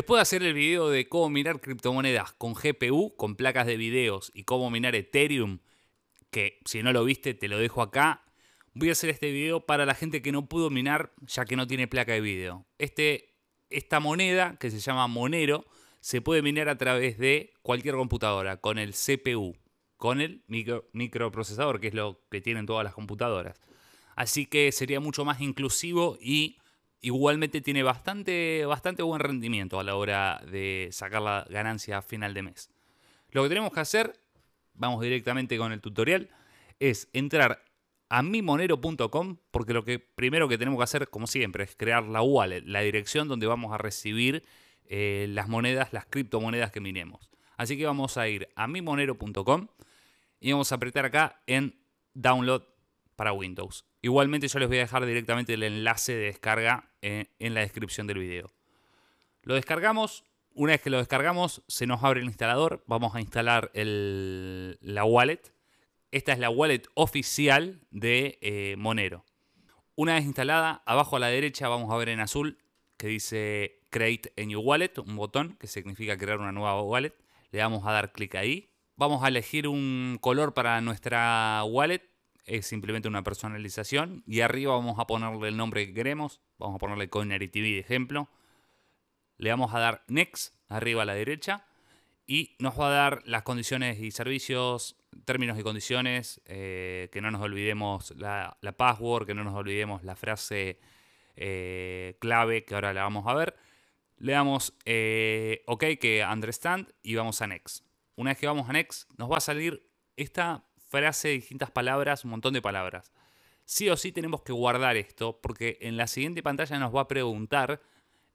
Después de hacer el video de cómo minar criptomonedas con GPU, con placas de videos y cómo minar Ethereum, que si no lo viste te lo dejo acá, voy a hacer este video para la gente que no pudo minar ya que no tiene placa de video. Este, esta moneda, que se llama Monero, se puede minar a través de cualquier computadora, con el CPU, con el microprocesador, que es lo que tienen todas las computadoras. Así que sería mucho más inclusivo y igualmente tiene bastante, bastante buen rendimiento a la hora de sacar la ganancia a final de mes. Lo que tenemos que hacer, vamos directamente con el tutorial, es entrar a mimonero.com porque lo que primero que tenemos que hacer, como siempre, es crear la wallet, la dirección donde vamos a recibir eh, las monedas, las criptomonedas que minemos. Así que vamos a ir a mimonero.com y vamos a apretar acá en download para Windows. Igualmente yo les voy a dejar directamente el enlace de descarga eh, en, la descripción del video. Lo descargamos, una vez que lo descargamos se nos abre el instalador, vamos a instalar la wallet. Esta es la wallet oficial de eh, Monero. Una vez instalada, abajo a la derecha vamos a ver en azul que dice Create a New Wallet, un botón que significa crear una nueva wallet. Le vamos a dar clic ahí. Vamos a elegir un color para nuestra wallet es simplemente una personalización y arriba vamos a ponerle el nombre que queremos, vamos a ponerle Coinary TV de ejemplo, le vamos a dar Next arriba a la derecha y nos va a dar las condiciones y servicios, términos y condiciones, eh, que no nos olvidemos la, password, que no nos olvidemos la frase eh, clave que ahora la vamos a ver. Le damos eh, OK que understand y vamos a Next. Una vez que vamos a Next nos va a salir esta Frase, distintas palabras, un montón de palabras. Sí o sí tenemos que guardar esto porque en la siguiente pantalla nos va a preguntar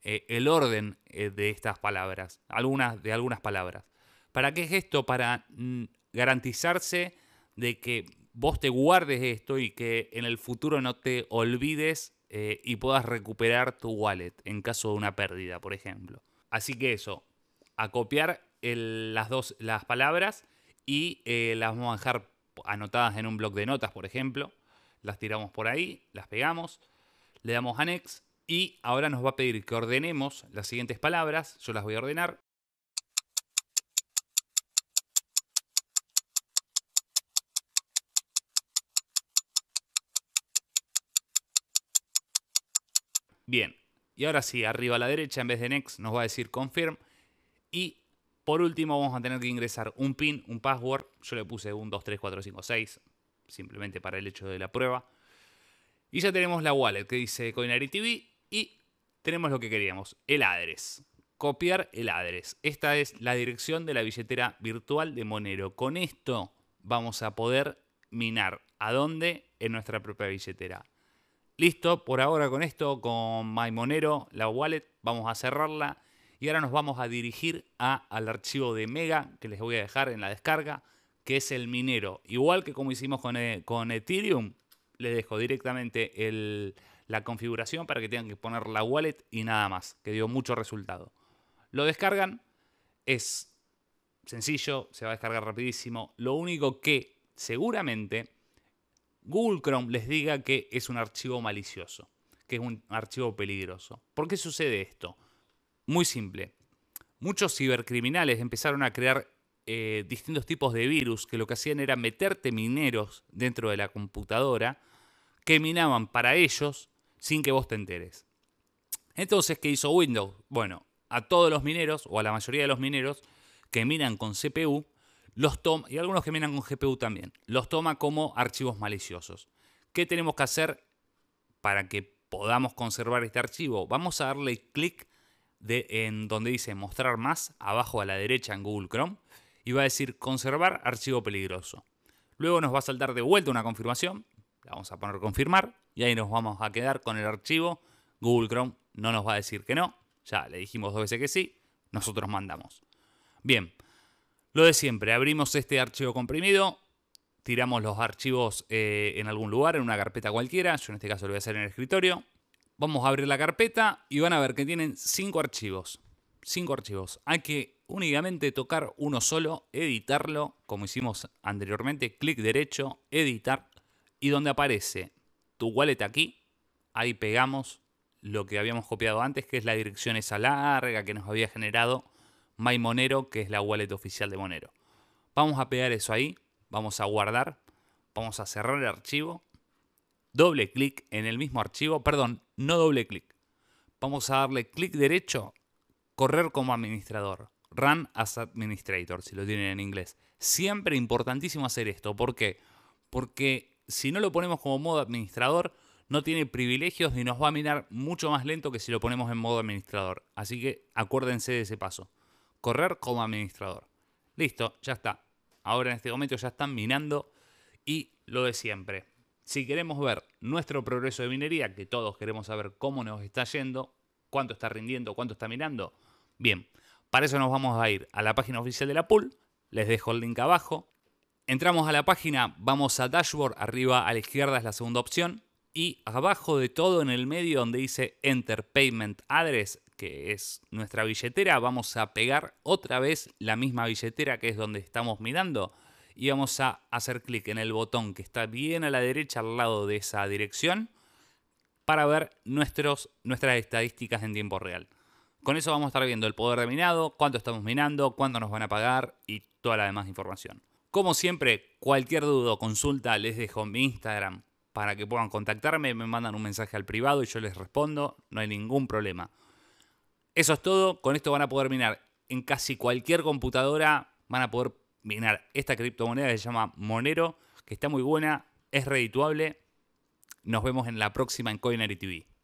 eh, el orden eh, de estas palabras, algunas, de algunas palabras. ¿Para qué es esto? Para mm, garantizarse de que vos te guardes esto y que en el futuro no te olvides eh, y puedas recuperar tu wallet en caso de una pérdida, por ejemplo. Así que eso, a copiar las dos las palabras y las vamos a dejar anotadas en un blog de notas, por ejemplo. Las tiramos por ahí, las pegamos, le damos Next y ahora nos va a pedir que ordenemos las siguientes palabras. Yo las voy a ordenar. Bien, y ahora sí, arriba a la derecha, en vez de next, nos va a decir confirm. Y por último, vamos a tener que ingresar un PIN, un password. Yo le puse un 23456, simplemente para el hecho de la prueba. Y ya tenemos la wallet que dice Coinary TV y tenemos lo que queríamos, el address. Copiar el address. Esta es la dirección de la billetera virtual de Monero. Con esto vamos a poder minar. ¿A dónde? En nuestra propia billetera. Listo, por ahora con esto, con My Monero, la wallet, vamos a cerrarla y ahora nos vamos a dirigir a, al archivo de Mega, que les voy a dejar en la descarga, que es el minero. Igual que como hicimos con, eh, con Ethereum, le dejo directamente la configuración para que tengan que poner la wallet y nada más, que dio mucho resultado. Lo descargan, es sencillo, se va a descargar rapidísimo. Lo único que seguramente Google Chrome les diga que es un archivo malicioso, que es un archivo peligroso. ¿Por qué sucede esto? Muy simple. Muchos cibercriminales empezaron a crear eh, distintos tipos de virus que lo que hacían era meterte mineros dentro de la computadora que minaban para ellos sin que vos te enteres. Entonces, ¿qué hizo Windows? Bueno, a todos los mineros o a la mayoría de los mineros que minan con CPU, los toma, y algunos que minan con GPU también, los toma como archivos maliciosos. ¿Qué tenemos que hacer para que podamos conservar este archivo? Vamos a darle clic de, en donde dice mostrar más, abajo a la derecha en Google Chrome, y va a decir conservar archivo peligroso. Luego nos va a saltar de vuelta una confirmación, la vamos a poner confirmar, y ahí nos vamos a quedar con el archivo. Google Chrome no nos va a decir que no, ya le dijimos dos veces que sí, nosotros mandamos. Bien, lo de siempre, abrimos este archivo comprimido, tiramos los archivos eh, en algún lugar, en una carpeta cualquiera, yo en este caso lo voy a hacer en el escritorio, Vamos a abrir la carpeta y van a ver que tienen cinco archivos. Cinco archivos. Hay que únicamente tocar uno solo, editarlo, como hicimos anteriormente, clic derecho, editar, y donde aparece tu wallet aquí, ahí pegamos lo que habíamos copiado antes, que es la dirección esa larga que nos había generado MyMonero, que es la wallet oficial de Monero. Vamos a pegar eso ahí, vamos a guardar, vamos a cerrar el archivo doble clic en el mismo archivo, perdón, no doble clic. Vamos a darle clic derecho, correr como administrador, run as administrator, si lo tienen en inglés. Siempre importantísimo hacer esto, ¿por qué? Porque si no lo ponemos como modo administrador, no tiene privilegios y nos va a minar mucho más lento que si lo ponemos en modo administrador. Así que acuérdense de ese paso. Correr como administrador. Listo, ya está. Ahora en este momento ya están minando y lo de siempre si queremos ver nuestro progreso de minería, que todos queremos saber cómo nos está yendo, cuánto está rindiendo, cuánto está mirando, bien, para eso nos vamos a ir a la página oficial de la pool, les dejo el link abajo. Entramos a la página, vamos a dashboard, arriba a la izquierda es la segunda opción, y abajo de todo en el medio donde dice Enter Payment Address, que es nuestra billetera, vamos a pegar otra vez la misma billetera que es donde estamos mirando y vamos a hacer clic en el botón que está bien a la derecha al lado de esa dirección para ver nuestros, nuestras estadísticas en tiempo real. Con eso vamos a estar viendo el poder de minado, cuánto estamos minando, cuánto nos van a pagar y toda la demás información. Como siempre, cualquier duda o consulta les dejo mi Instagram para que puedan contactarme, me mandan un mensaje al privado y yo les respondo, no hay ningún problema. Eso es todo, con esto van a poder minar en casi cualquier computadora, van a poder minar. Esta criptomoneda se llama Monero, que está muy buena, es redituable. Nos vemos en la próxima en Coinery TV.